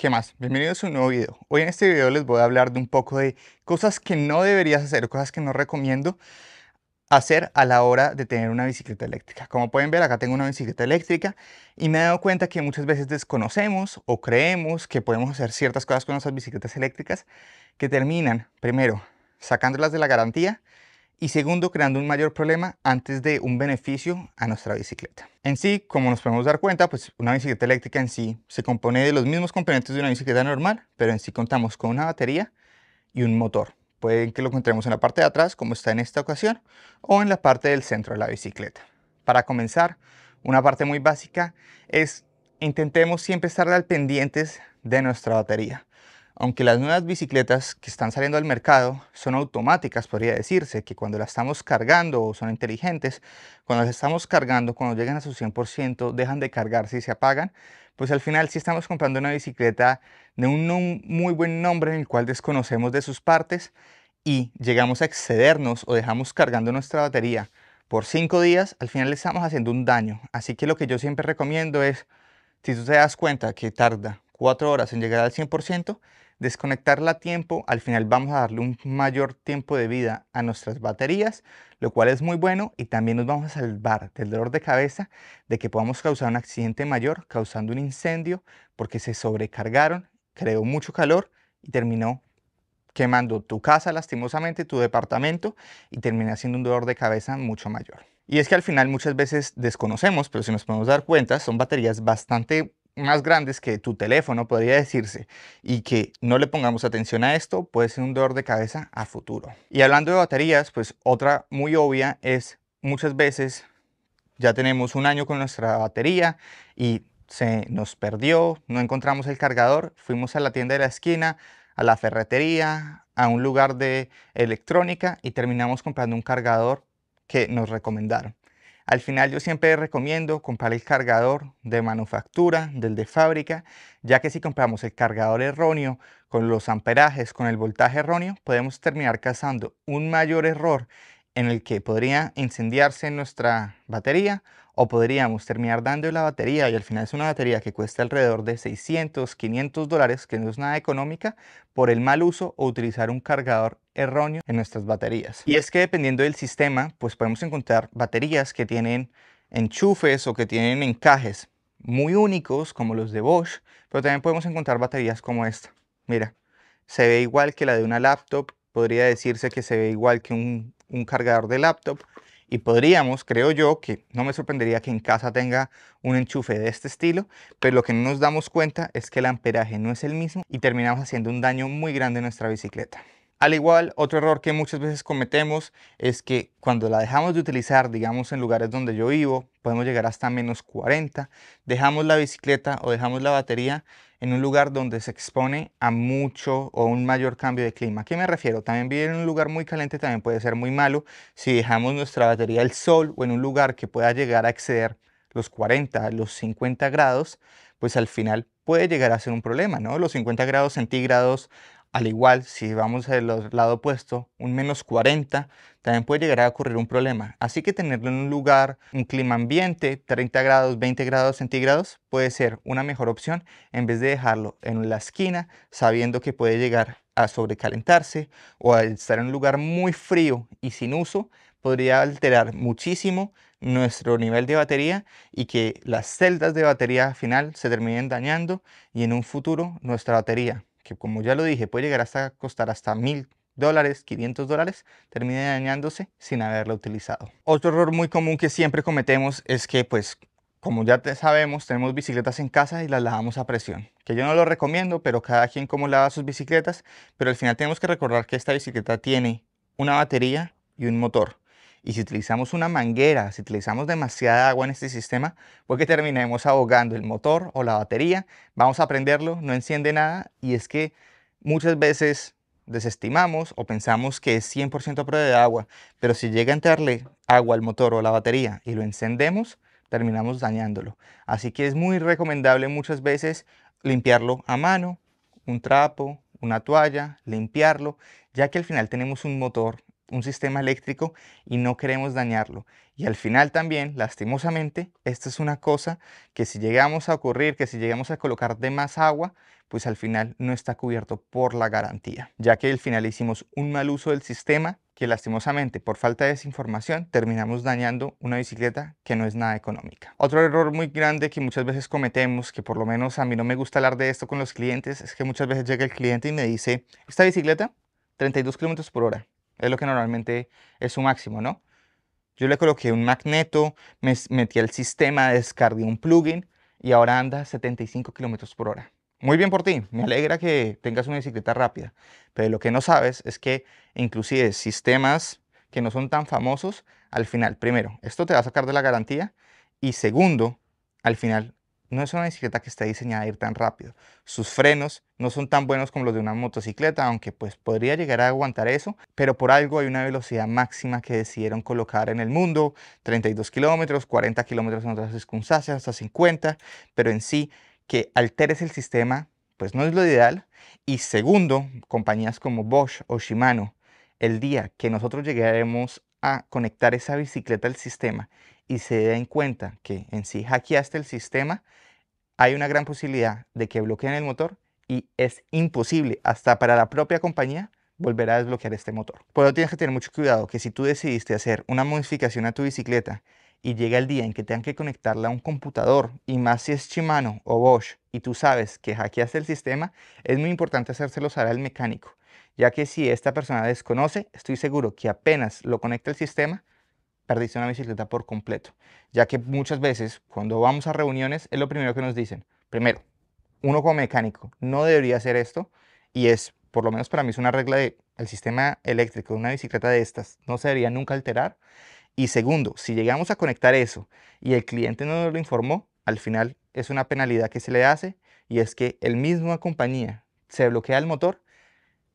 ¿Qué más? Bienvenidos a un nuevo video. Hoy en este video les voy a hablar de un poco de cosas que no deberías hacer, cosas que no recomiendo hacer a la hora de tener una bicicleta eléctrica. Como pueden ver, acá tengo una bicicleta eléctrica y me he dado cuenta que muchas veces desconocemos o creemos que podemos hacer ciertas cosas con nuestras bicicletas eléctricas que terminan, primero, sacándolas de la garantía y segundo, creando un mayor problema antes de un beneficio a nuestra bicicleta. En sí, como nos podemos dar cuenta, pues una bicicleta eléctrica en sí se compone de los mismos componentes de una bicicleta normal, pero en sí contamos con una batería y un motor. Pueden que lo encontremos en la parte de atrás, como está en esta ocasión, o en la parte del centro de la bicicleta. Para comenzar, una parte muy básica es intentemos siempre estar al pendientes de nuestra batería. Aunque las nuevas bicicletas que están saliendo al mercado son automáticas, podría decirse, que cuando las estamos cargando o son inteligentes, cuando las estamos cargando, cuando llegan a su 100%, dejan de cargarse y se apagan, pues al final si estamos comprando una bicicleta de un muy buen nombre en el cual desconocemos de sus partes y llegamos a excedernos o dejamos cargando nuestra batería por 5 días, al final le estamos haciendo un daño. Así que lo que yo siempre recomiendo es, si tú te das cuenta que tarda 4 horas en llegar al 100%, Desconectarla a tiempo, al final vamos a darle un mayor tiempo de vida a nuestras baterías, lo cual es muy bueno y también nos vamos a salvar del dolor de cabeza de que podamos causar un accidente mayor, causando un incendio, porque se sobrecargaron, creó mucho calor y terminó quemando tu casa, lastimosamente, tu departamento y termina siendo un dolor de cabeza mucho mayor. Y es que al final muchas veces desconocemos, pero si nos podemos dar cuenta, son baterías bastante más grandes que tu teléfono, podría decirse, y que no le pongamos atención a esto, puede ser un dolor de cabeza a futuro. Y hablando de baterías, pues otra muy obvia es muchas veces ya tenemos un año con nuestra batería y se nos perdió, no encontramos el cargador, fuimos a la tienda de la esquina, a la ferretería, a un lugar de electrónica y terminamos comprando un cargador que nos recomendaron. Al final yo siempre recomiendo comprar el cargador de manufactura, del de fábrica, ya que si compramos el cargador erróneo con los amperajes, con el voltaje erróneo, podemos terminar causando un mayor error en el que podría incendiarse nuestra batería o podríamos terminar dando la batería y al final es una batería que cuesta alrededor de 600, 500 dólares, que no es nada económica, por el mal uso o utilizar un cargador erróneo en nuestras baterías. Y es que dependiendo del sistema, pues podemos encontrar baterías que tienen enchufes o que tienen encajes muy únicos como los de Bosch, pero también podemos encontrar baterías como esta. Mira, se ve igual que la de una laptop, podría decirse que se ve igual que un un cargador de laptop y podríamos, creo yo, que no me sorprendería que en casa tenga un enchufe de este estilo, pero lo que no nos damos cuenta es que el amperaje no es el mismo y terminamos haciendo un daño muy grande a nuestra bicicleta. Al igual, otro error que muchas veces cometemos es que cuando la dejamos de utilizar, digamos en lugares donde yo vivo, podemos llegar hasta menos 40, dejamos la bicicleta o dejamos la batería en un lugar donde se expone a mucho o un mayor cambio de clima. ¿A qué me refiero? También vivir en un lugar muy caliente también puede ser muy malo si dejamos nuestra batería al sol o en un lugar que pueda llegar a exceder los 40, los 50 grados, pues al final puede llegar a ser un problema, ¿no? Los 50 grados centígrados al igual, si vamos al lado opuesto, un menos 40, también puede llegar a ocurrir un problema. Así que tenerlo en un lugar, un clima ambiente, 30 grados, 20 grados centígrados, puede ser una mejor opción en vez de dejarlo en la esquina, sabiendo que puede llegar a sobrecalentarse o al estar en un lugar muy frío y sin uso, podría alterar muchísimo nuestro nivel de batería y que las celdas de batería final se terminen dañando y en un futuro nuestra batería que como ya lo dije, puede llegar hasta costar hasta mil dólares, 500 dólares, termine dañándose sin haberla utilizado. Otro error muy común que siempre cometemos es que pues como ya sabemos, tenemos bicicletas en casa y las lavamos a presión. Que yo no lo recomiendo, pero cada quien como lava sus bicicletas. Pero al final tenemos que recordar que esta bicicleta tiene una batería y un motor. Y si utilizamos una manguera, si utilizamos demasiada agua en este sistema, puede que terminemos ahogando el motor o la batería. Vamos a prenderlo, no enciende nada. Y es que muchas veces desestimamos o pensamos que es 100% a prueba de agua, pero si llega a entrarle agua al motor o la batería y lo encendemos, terminamos dañándolo. Así que es muy recomendable muchas veces limpiarlo a mano, un trapo, una toalla, limpiarlo, ya que al final tenemos un motor un sistema eléctrico y no queremos dañarlo. Y al final también, lastimosamente, esta es una cosa que si llegamos a ocurrir, que si llegamos a colocar de más agua, pues al final no está cubierto por la garantía, ya que al final hicimos un mal uso del sistema que lastimosamente por falta de desinformación terminamos dañando una bicicleta que no es nada económica. Otro error muy grande que muchas veces cometemos, que por lo menos a mí no me gusta hablar de esto con los clientes, es que muchas veces llega el cliente y me dice, esta bicicleta 32 kilómetros por hora, es lo que normalmente es su máximo, ¿no? Yo le coloqué un magneto, me metí el sistema, descargué un plugin y ahora anda 75 kilómetros por hora. Muy bien por ti, me alegra que tengas una bicicleta rápida, pero lo que no sabes es que inclusive sistemas que no son tan famosos, al final, primero, esto te va a sacar de la garantía y segundo, al final no es una bicicleta que esté diseñada a ir tan rápido. Sus frenos no son tan buenos como los de una motocicleta, aunque pues podría llegar a aguantar eso, pero por algo hay una velocidad máxima que decidieron colocar en el mundo, 32 kilómetros, 40 kilómetros en otras circunstancias, hasta 50, pero en sí que alteres el sistema pues no es lo ideal. Y segundo, compañías como Bosch o Shimano, el día que nosotros lleguemos a conectar esa bicicleta al sistema y se den cuenta que en sí hackeaste el sistema, hay una gran posibilidad de que bloqueen el motor y es imposible hasta para la propia compañía volver a desbloquear este motor. Por eso tienes que tener mucho cuidado que si tú decidiste hacer una modificación a tu bicicleta y llega el día en que tengan que conectarla a un computador, y más si es Shimano o Bosch, y tú sabes que hackeaste el sistema, es muy importante hacérselo saber al mecánico, ya que si esta persona desconoce, estoy seguro que apenas lo conecta el sistema, perdiste una bicicleta por completo, ya que muchas veces cuando vamos a reuniones es lo primero que nos dicen. Primero, uno como mecánico no debería hacer esto y es, por lo menos para mí es una regla del sistema eléctrico de una bicicleta de estas no se debería nunca alterar. Y segundo, si llegamos a conectar eso y el cliente no nos lo informó, al final es una penalidad que se le hace y es que el mismo compañía se bloquea el motor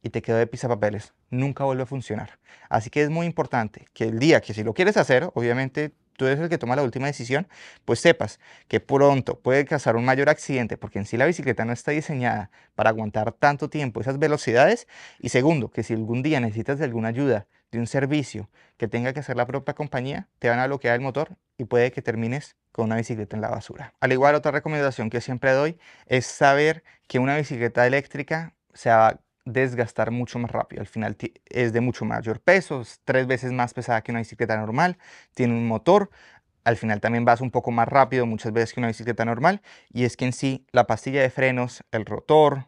y te quedó de pisapapeles. Nunca vuelve a funcionar. Así que es muy importante que el día que si lo quieres hacer, obviamente tú eres el que toma la última decisión, pues sepas que pronto puede causar un mayor accidente porque en sí la bicicleta no está diseñada para aguantar tanto tiempo esas velocidades. Y segundo, que si algún día necesitas de alguna ayuda, de un servicio que tenga que hacer la propia compañía, te van a bloquear el motor y puede que termines con una bicicleta en la basura. Al igual, otra recomendación que siempre doy es saber que una bicicleta eléctrica sea desgastar mucho más rápido. Al final es de mucho mayor peso, es tres veces más pesada que una bicicleta normal, tiene un motor, al final también vas un poco más rápido muchas veces que una bicicleta normal, y es que en sí la pastilla de frenos, el rotor,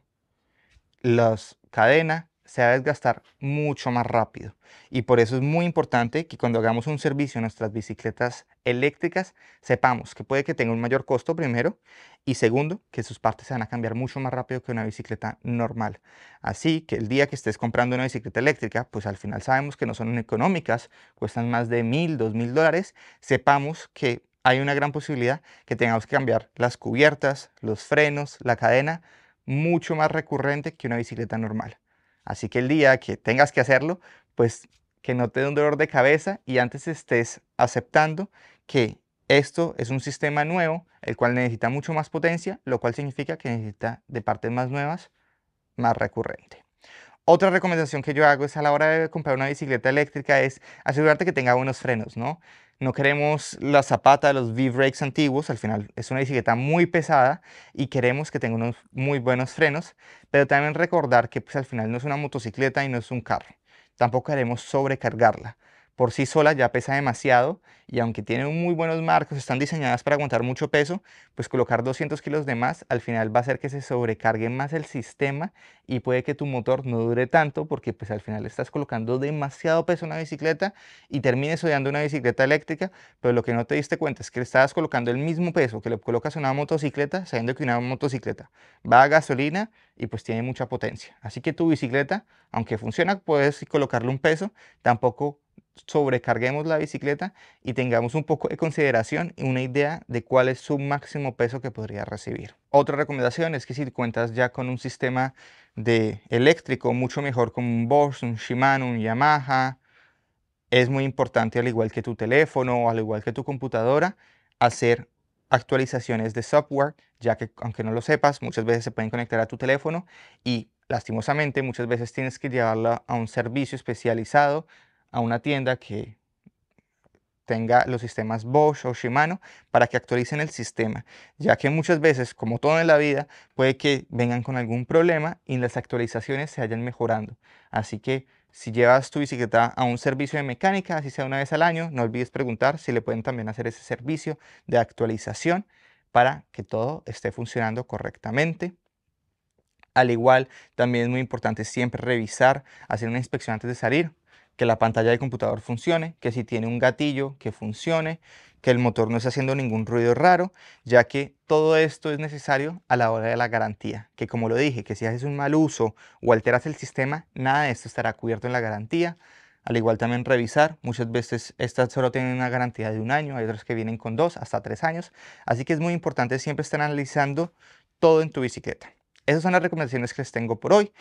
las cadenas se va a desgastar mucho más rápido. Y por eso es muy importante que cuando hagamos un servicio a nuestras bicicletas eléctricas, sepamos que puede que tenga un mayor costo primero y segundo, que sus partes se van a cambiar mucho más rápido que una bicicleta normal. Así que el día que estés comprando una bicicleta eléctrica, pues al final sabemos que no son económicas, cuestan más de mil, dos mil dólares, sepamos que hay una gran posibilidad que tengamos que cambiar las cubiertas, los frenos, la cadena, mucho más recurrente que una bicicleta normal. Así que el día que tengas que hacerlo, pues que no te dé un dolor de cabeza y antes estés aceptando que esto es un sistema nuevo, el cual necesita mucho más potencia, lo cual significa que necesita de partes más nuevas, más recurrente. Otra recomendación que yo hago es a la hora de comprar una bicicleta eléctrica es asegurarte que tenga buenos frenos, ¿no? no queremos la zapata de los V-Brakes antiguos, al final es una bicicleta muy pesada y queremos que tenga unos muy buenos frenos, pero también recordar que pues, al final no es una motocicleta y no es un carro, tampoco queremos sobrecargarla por sí sola ya pesa demasiado y aunque tienen muy buenos marcos, están diseñadas para aguantar mucho peso, pues colocar 200 kilos de más al final va a hacer que se sobrecargue más el sistema y puede que tu motor no dure tanto porque pues al final estás colocando demasiado peso en una bicicleta y termines odiando una bicicleta eléctrica, pero lo que no te diste cuenta es que le estabas colocando el mismo peso que le colocas en una motocicleta sabiendo que una motocicleta va a gasolina y pues tiene mucha potencia. Así que tu bicicleta, aunque funciona, puedes colocarle un peso, tampoco sobrecarguemos la bicicleta y tengamos un poco de consideración y una idea de cuál es su máximo peso que podría recibir. Otra recomendación es que si cuentas ya con un sistema de eléctrico mucho mejor como un Bosch, un Shimano, un Yamaha, es muy importante al igual que tu teléfono o al igual que tu computadora hacer actualizaciones de software, ya que aunque no lo sepas, muchas veces se pueden conectar a tu teléfono y lastimosamente muchas veces tienes que llevarla a un servicio especializado a una tienda que tenga los sistemas Bosch o Shimano para que actualicen el sistema, ya que muchas veces, como todo en la vida, puede que vengan con algún problema y las actualizaciones se vayan mejorando. Así que si llevas tu bicicleta a un servicio de mecánica, así sea una vez al año, no olvides preguntar si le pueden también hacer ese servicio de actualización para que todo esté funcionando correctamente. Al igual, también es muy importante siempre revisar, hacer una inspección antes de salir, que la pantalla de computador funcione, que si tiene un gatillo, que funcione, que el motor no esté haciendo ningún ruido raro, ya que todo esto es necesario a la hora de la garantía, que como lo dije, que si haces un mal uso o alteras el sistema, nada de esto estará cubierto en la garantía. Al igual también revisar, muchas veces estas solo tienen una garantía de un año, hay otras que vienen con dos, hasta tres años, así que es muy importante siempre estar analizando todo en tu bicicleta. Esas son las recomendaciones que les tengo por hoy,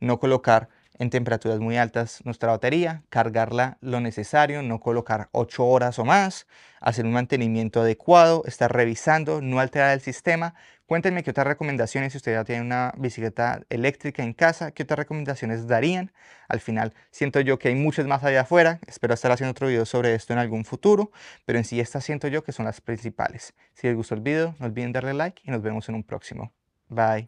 no colocar en temperaturas muy altas nuestra batería, cargarla lo necesario, no colocar 8 horas o más, hacer un mantenimiento adecuado, estar revisando, no alterar el sistema. Cuéntenme qué otras recomendaciones, si usted ya tiene una bicicleta eléctrica en casa, qué otras recomendaciones darían. Al final, siento yo que hay muchas más allá afuera, espero estar haciendo otro video sobre esto en algún futuro, pero en sí estas siento yo que son las principales. Si les gustó el video, no olviden darle like y nos vemos en un próximo. Bye.